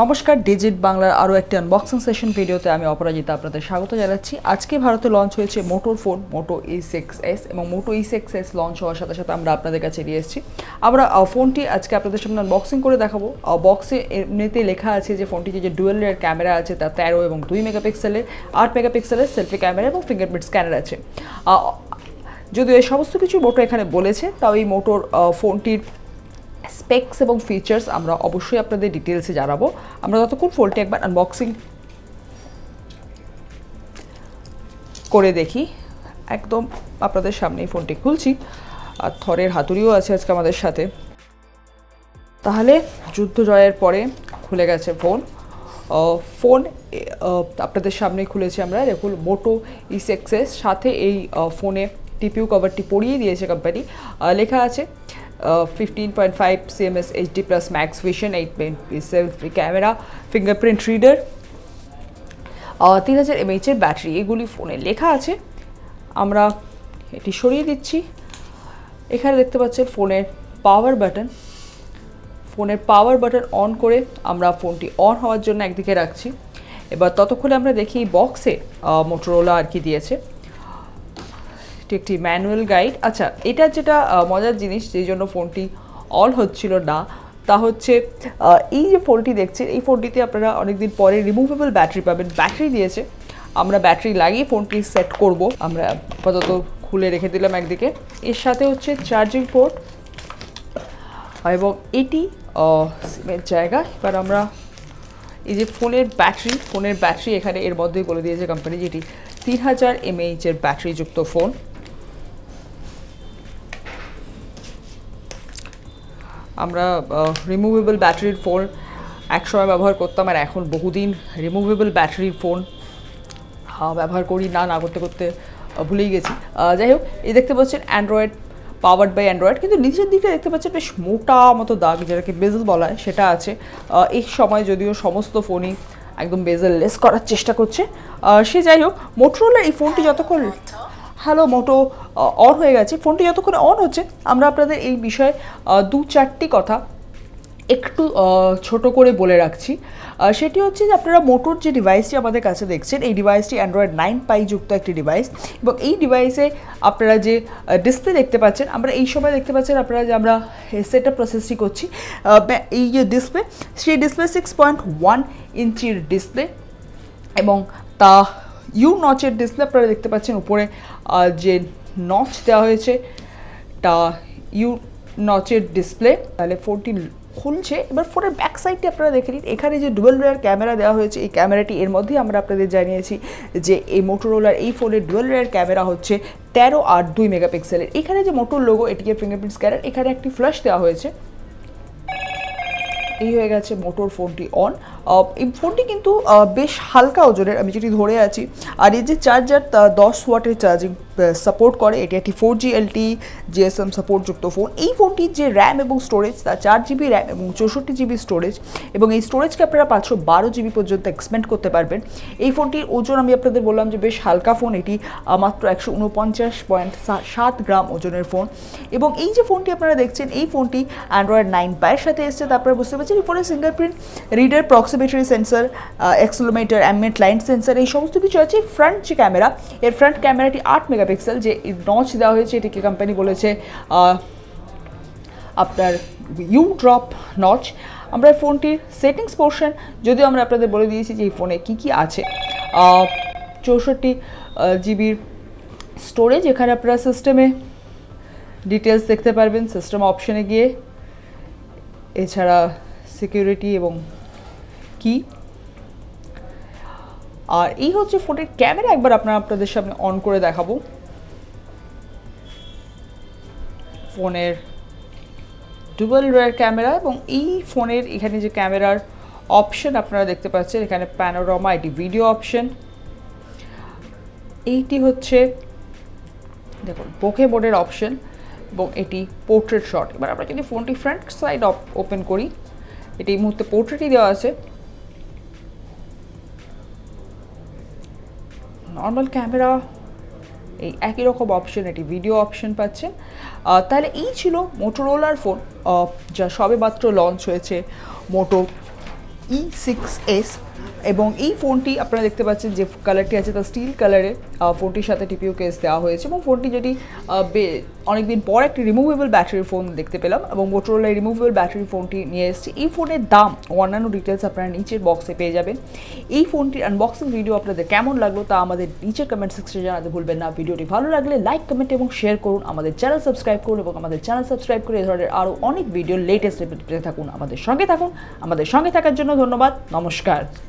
নমস্কার ডিজিট বাংলার আরও একটি আনবক্সিং সেশন ভিডিওতে আমি অপরাজিতা আপনাদের স্বাগত জানাচ্ছি আজকে ভারতে লঞ্চ হয়েছে মোটোর phone Moto E six S এবং Moto E six S launch হওয়ার সাথে সাথে আমরা আপনাদের কাছে নিয়ে এসেছি আমরা ফোনটি আজকে আপনাদের সামনে আনবক্সিং করে দেখাবো বক্সে এমনিতে লেখা আছে যে ফোনটিতে যে ডুয়েল রেয়ার ক্যামেরা আছে তা তেরো এবং দুই মেগাপিক্সেলের আট মেগাপিক্সেলের সেলফি ক্যামেরা এবং ফিঙ্গারপ্রিন্ট স্ক্যানার আছে যদিও এই সমস্ত কিছু মোটো এখানে বলেছে তাও এই মোটোর ফোনটির স্পেক্স এবং ফিচার্স আমরা অবশ্যই আপনাদের ডিটেলসে জানাবো আমরা ততক্ষণ ফোনটি একবার আনবক্সিং করে দেখি একদম আপনাদের সামনেই ফোনটি খুলছি আর থরের হাতুড়িও আছে আজকে আমাদের সাথে তাহলে যুদ্ধ জয়ের পরে খুলে গেছে ফোন ফোন আপনাদের সামনে খুলেছি আমরা দেখুন মোটো ইসেক্সেস e সাথে এই ফোনে টিপিউ কভারটি পরিয়ে দিয়েছে কোম্পানি লেখা আছে 15.5 CMS HD plus max vision 8.7 camera fingerprint reader uh, তিন হাজার এমএইচের ব্যাটারি এগুলি ফোনে লেখা আছে আমরা এটি সরিয়ে দিচ্ছি এখানে দেখতে পাচ্ছেন ফোনের পাওয়ার বাটন ফোনের পাওয়ার বাটন অন করে আমরা ফোনটি অন হওয়ার জন্য একদিকে রাখছি এবার ততক্ষণে আমরা দেখি বক্সে মোটরোলা আর কি দিয়েছে এটি একটি ম্যানুয়াল গাইড আচ্ছা এটা যেটা মজার জিনিস যে জন্য ফোনটি অল হচ্ছিল না তা হচ্ছে এই যে ফোনটি দেখছেন এই ফোনটিতে আপনারা অনেকদিন পরে রিমুভেবল ব্যাটারি পাবেন ব্যাটারি দিয়েছে আমরা ব্যাটারি লাগিয়ে ফোনটি সেট করব আমরা আপাতত খুলে রেখে দিলাম একদিকে এর সাথে হচ্ছে চার্জিং পোর্ট এবং এটি সিমের জায়গা এবার আমরা এই যে ফোনের ব্যাটারি ফোনের ব্যাটারি এখানে এর মধ্যেই বলে দিয়েছে কোম্পানি যেটি তিন হাজার এমএইচের ব্যাটারিযুক্ত ফোন আমরা রিমুভেবল ব্যাটারির ফোন একসময় ব্যবহার করতাম আর এখন বহুদিন রিমুভেবল ব্যাটারির ফোন ব্যবহার করি না না করতে করতে ভুলেই গেছি যাই হোক এই দেখতে পাচ্ছেন অ্যান্ড্রয়েড পাওয়ার্ড বাই অ্যান্ড্রয়েড কিন্তু নিচের দিকে দেখতে পাচ্ছেন বেশ মোটা মতো দাগ যেটাকে বেজেল বলা হয় সেটা আছে এই সময় যদিও সমস্ত ফোনই একদম বেজেল লেস করার চেষ্টা করছে সে যাই হোক মোটরোলার এই ফোনটি যতক্ষণ হ্যালো মোটো অন হয়ে গেছে ফোনটি যতক্ষণ অন হচ্ছে আমরা আপনাদের এই বিষয়ে দু চারটি কথা একটু ছোট করে বলে রাখছি সেটি হচ্ছে যে আপনারা মোটোর যে ডিভাইসটি আমাদের কাছে দেখছেন এই ডিভাইসটি অ্যান্ড্রয়েড নাইন পাই যুক্ত একটি ডিভাইস এবং এই ডিভাইসে আপনারা যে ডিসপ্লে দেখতে পাচ্ছেন আমরা এই সময় দেখতে পাচ্ছেন আপনারা যে আমরা সেট আপ প্রসেসটি করছি এই যে ডিসপ্লে সেই ডিসপ্লে সিক্স পয়েন্ট ওয়ান ইঞ্চির ডিসপ্লে এবং তা ইউ নচের ডিসপ্লে আপনারা দেখতে পাচ্ছেন উপরে যে নচ দেওয়া হয়েছে তা ইউ নচের ডিসপ্লে তাহলে ফোরটি খুলছে এবার ফোনের ব্যাক সাইডটি আপনারা দেখে নিন এখানে যে ডুয়েল রেয়ার ক্যামেরা দেওয়া হয়েছে এই ক্যামেরাটি এর মধ্যেই আমরা আপনাদের জানিয়েছি যে এই মোটোরোলার এই ফোনের ডুয়েল রেয়ার ক্যামেরা হচ্ছে তেরো আর দুই মেগাপিক্সেলের এখানে যে মোটোর লোগো এটিকে ফিঙ্গারপ্রিন্ট স্ক্যানার এখানে একটি ফ্ল্যাশ দেওয়া হয়েছে এই হয়ে গেছে মোটোর ফোনটি অন এই ফোনটি কিন্তু বেশ হালকা ওজনের আমি যেটি ধরে আছি আর এই যে চার্জার দশ ওয়াটের চার্জিং সাপোর্ট করে এটি একটি ফোর জি এলটি জিএসএম সাপোর্টযুক্ত ফোন এই ফোনটির যে র্যাম এবং স্টোরেজ তা চার জিবি র্যাম এবং চৌষট্টি জিবি স্টোরেজ এবং এই স্টোরেজকে আপনারা পাঁচশো বারো জিবি পর্যন্ত এক্সপেন্ড করতে পারবেন এই ফোনটির ওজন আমি আপনাদের বললাম যে বেশ হালকা ফোন এটি মাত্র একশো উনপঞ্চাশ পয়েন্ট সাত গ্রাম ওজনের ফোন এবং এই যে ফোনটি আপনারা দেখছেন এই ফোনটি অ্যান্ড্রয়েড নাইন পায়ের সাথে এসছে তারপরে বুঝতে পারছেন এই ফোনের fingerprint reader proximity sensor accelerometer ambient light sensor এই সমস্ত কিছু আছে ফ্রন্ট যে ক্যামেরা এর ফ্রন্ট ক্যামেরাটি আট মেগাপিক্সেল যে নচ দেওয়া হয়েছে এটিকে কোম্পানি বলেছে আপনার ইউ ড্রপ নচ আমরা ফোনটির সেটিংস পোর্শন যদিও আমরা আপনাদের বলে দিয়েছি যে এই ফোনে কী কী আছে চৌষট্টি জিবির স্টোরেজ এখানে আপনারা সিস্টেমে ডিটেলস দেখতে পারবেন সিস্টেম অপশনে গিয়ে এছাড়া সিকিউরিটি এবং কি আর এই হচ্ছে ফোনের ক্যামেরা একবার আপনারা আপনাদের সামনে অন করে দেখাবো ফোনের ডুবল রেয়ার ক্যামেরা এবং এই ফোনের এখানে যে ক্যামেরার অপশন আপনারা দেখতে পাচ্ছেন এখানে প্যানোরামা এটি ভিডিও অপশন এইটি হচ্ছে দেখুন বোকে বোর্ডের অপশন এবং এটি পোর্ট্রেট শট এবার আমরা যদি ফোনটি ফ্রন্ট সাইড ওপেন করি এটি এই মুহূর্তে পোর্ট্রেটই দেওয়া আছে নর্মাল ক্যামেরা এই একই রকম অপশন এটি ভিডিও অপশন পাচ্ছেন তাহলে এই ছিল মোটোরোলার ফোন যা সবে মাত্র লঞ্চ হয়েছে মোটো ই সিক্স এস এবং এই ফোনটি আপনারা দেখতে পাচ্ছেন যে কালারটি আছে তা স্টিল কালারে ফোনটির সাথে টিপিও কেস দেওয়া হয়েছে এবং ফোনটি যেটি অনেকদিন পর একটি রিমুভেবল ব্যাটারি ফোন দেখতে পেলাম এবং মোটরোলায় রিমুভেবল ব্যাটারি ফোনটি নিয়ে এসেছি এই ফোনের দাম অন্যান্য ডিটেলস আপনারা নিচের বক্সে পেয়ে যাবেন এই ফোনটির আনবক্সিং ভিডিও আপনাদের কেমন লাগলো তা আমাদের নিচের কমেন্ট সেকশনে জানাতে ভুলবেন না ভিডিওটি ভালো লাগলে লাইক কমেন্ট এবং শেয়ার করুন আমাদের চ্যানেল সাবস্ক্রাইব করুন এবং আমাদের চ্যানেল সাবস্ক্রাইব করে এ ধরনের আরও অনেক ভিডিও লেটেস্ট পেতে থাকুন আমাদের সঙ্গে থাকুন আমাদের সঙ্গে থাকার জন্য ধন্যবাদ নমস্কার